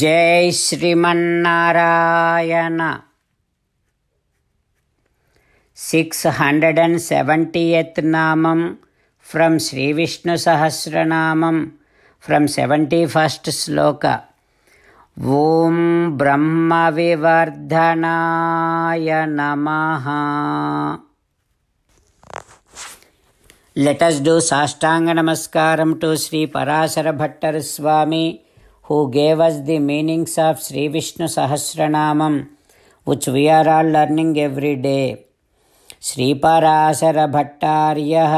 జై Srimannarayana six hundred and seventy eighth నామం from Shri Vishnu Sahasranamam from seventy first shloka ఓం బ్రహ్మ వివర్ధనాయ నమ let's do sashtanga namaskaram to Sri Parashara Bhattar Swami who gave us the meanings of Sri Vishnu Sahasranamam, which we are all learning every day. श्रीपराशरभट्टार्यः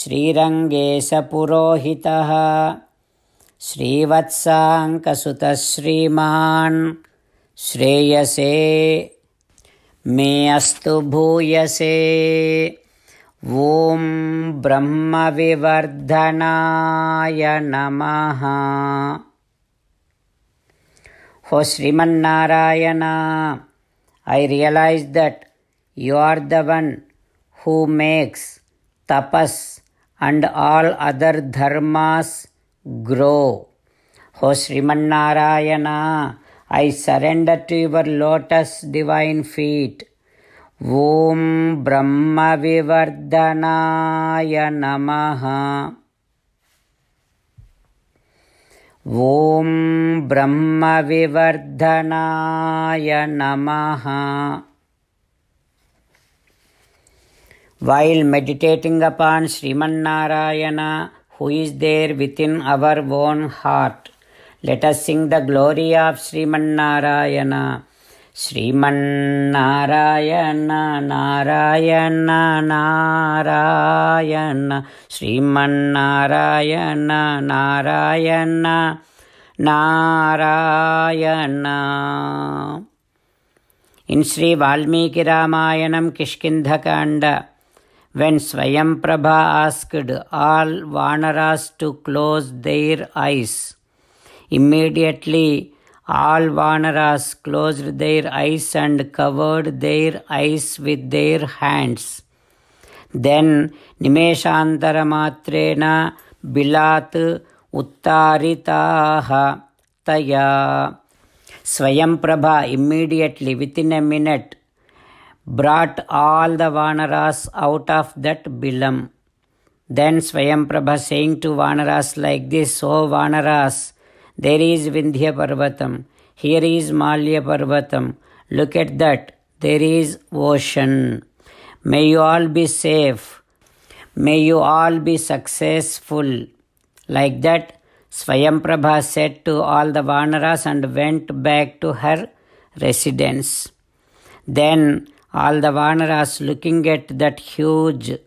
श्रीरङ्गेशपुरोहितः श्रीवत्साङ्कसुतः श्रीमान् श्रेयसे मे अस्तु भूयसे ॐ ब्रह्मविवर्धनाय नमः for Sriman I realize that you are the one who makes tapas and all other dharmas grow. O Sriman I surrender to your lotus divine feet. Om Brahma Vivardhanaya Namaha. ॐ ब्रह्मविवर्धनाय नमः While meditating upon Sriman Narayana, who is there within our own heart, let us sing the glory of Sriman Narayana. Shrimannarayana Narayana Narayana Shrimannarayana Narayana Narayana In Sri Valmiki Ramayanam Kishkindhakanda, when Swayamprabha asked all Vanaras to close their eyes, immediately all Vanaras closed their eyes and covered their eyes with their hands. Then Nimeshantaramatrena Bilat Uttaritaha Taya. Swayamprabha immediately within a minute brought all the Vanaras out of that bilam. Then Swayamprabha saying to Vanaras like this, O Vanaras, there is Vindhya Parvatam. Here is Malya Parvatam. Look at that. There is ocean. May you all be safe. May you all be successful. Like that, Swayamprabha said to all the Vanaras and went back to her residence. Then all the Vanaras looking at that huge,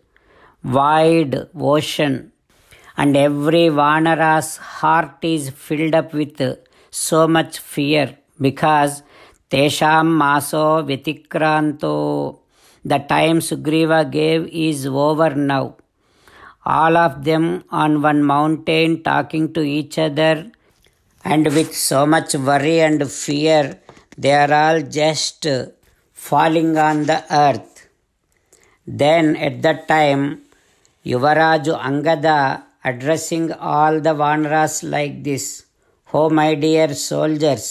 wide ocean and every Vanara's heart is filled up with so much fear because Tesham Maso Vitikranto. The time Sugriva gave is over now. All of them on one mountain talking to each other and with so much worry and fear, they are all just falling on the earth. Then at that time, Yuvaraju Angada addressing all the Vanras like this Oh, my dear soldiers,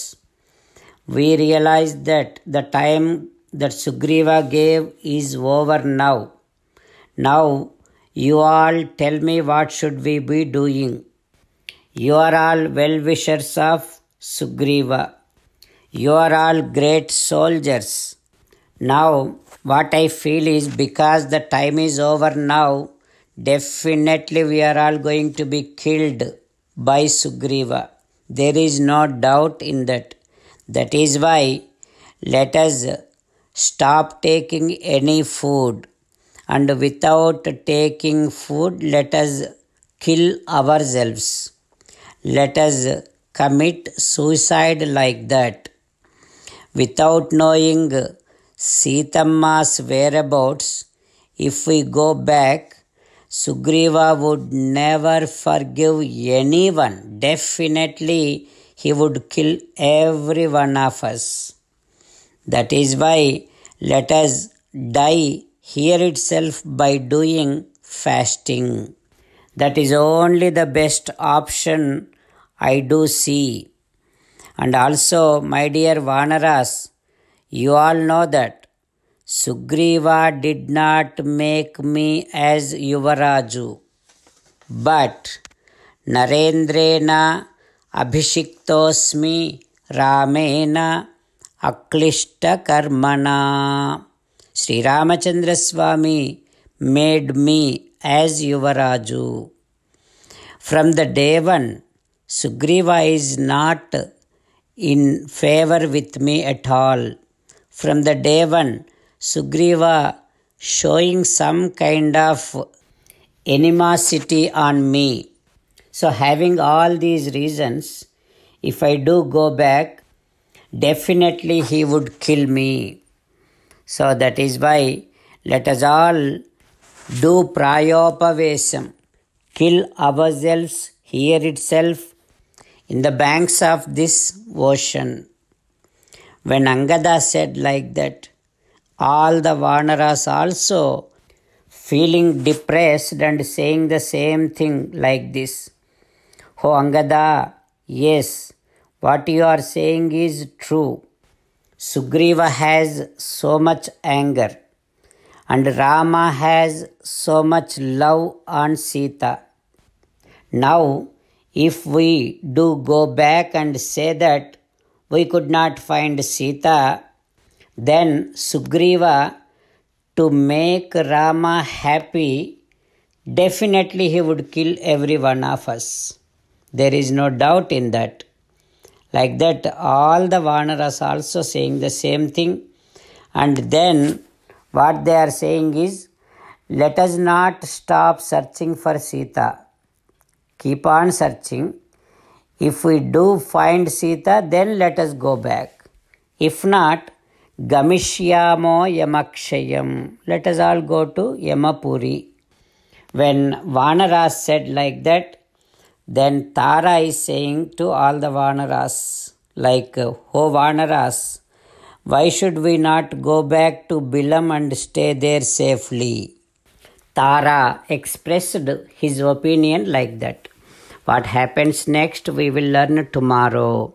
we realize that the time that Sugriva gave is over now. Now, you all tell me what should we be doing. You are all well-wishers of Sugriva. You are all great soldiers. Now, what I feel is because the time is over now, Definitely, we are all going to be killed by Sugriva. There is no doubt in that. That is why let us stop taking any food and without taking food, let us kill ourselves. Let us commit suicide like that. Without knowing Sitamma's whereabouts, if we go back, Sugriva would never forgive anyone. Definitely, he would kill every one of us. That is why let us die here itself by doing fasting. That is only the best option I do see. And also, my dear Vanaras, you all know that Sugriva did not make me as Yuvaraju, but Narendrena Abhishiktosmi Ramena karmana, Sri Ramachandra Swami made me as Yuvaraju. From the day one, Sugriva is not in favor with me at all. From the day one, Sugriva, showing some kind of animosity on me. So, having all these reasons, if I do go back, definitely he would kill me. So, that is why let us all do prayopavesam, kill ourselves here itself in the banks of this ocean. When Angada said like that, all the Vanaras also feeling depressed and saying the same thing like this. Oh Angada, yes, what you are saying is true. Sugriva has so much anger and Rama has so much love on Sita. Now, if we do go back and say that we could not find Sita, then Sugriva, to make Rama happy, definitely he would kill every one of us. There is no doubt in that. Like that, all the Vanaras also saying the same thing. And then what they are saying is, let us not stop searching for Sita. Keep on searching. If we do find Sita, then let us go back. If not, Gamishyamo Yamakshayam. Let us all go to Yamapuri. When Vanaras said like that, then Tara is saying to all the Vanaras, like, Ho Vanaras, why should we not go back to Bilam and stay there safely? Tara expressed his opinion like that. What happens next, we will learn tomorrow.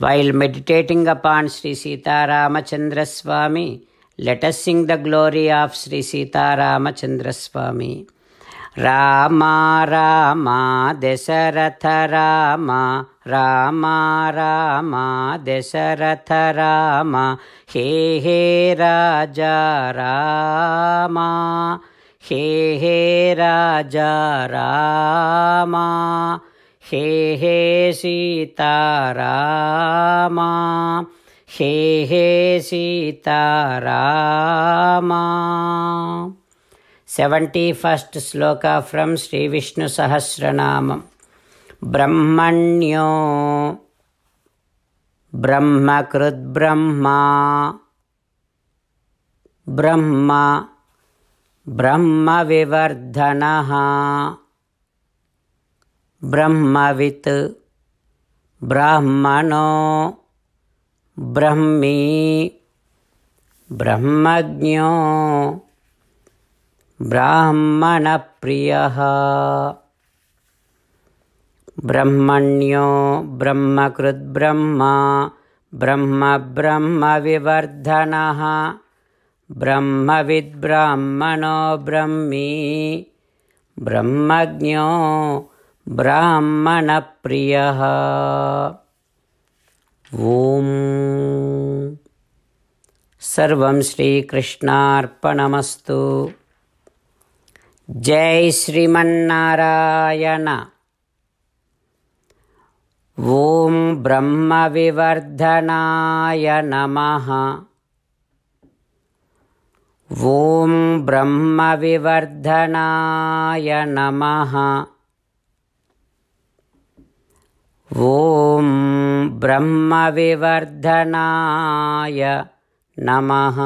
While meditating upon Sri Sita Ramachandra Swami, let us sing the glory of Sri Sita Ramachandra Swami. Rama Rama Desaratha Rama Rama Rama Desaratha Rama He He Raja Rama He He Raja Rama హే హే సీతారామా హే హే Sitarama seventy first శ్లోక from Shri Vishnu Sahasranamam బ్రహ్మణ్యో బ్రహ్మకృద్బ్రహ్మా బ్రహ్మ బ్రహ్మవివర్ధన ब्रह्मवित् ब्राह्मणो ब्रह्मी ब्रह्मज्ञो प्रिय ब्रह्मण्यो ब्रह्मकृद्ब्रह्मा ब्रह्मब्रह्मविवर्धनः ब्रह्मविद्ब्राह्मणो ब्रह्मी ब्रह्मज्ञो ब्राह्मणप्रियः ॐ सर्वं श्रीकृष्णार्पणमस्तु जय श्रीमन्नारायण ॐ ब्रह्मविवर्धनाय नमः ॐ ब्रह्मविवर्धनाय नमः ॐ ब्रह्मविवर्धनाय नमः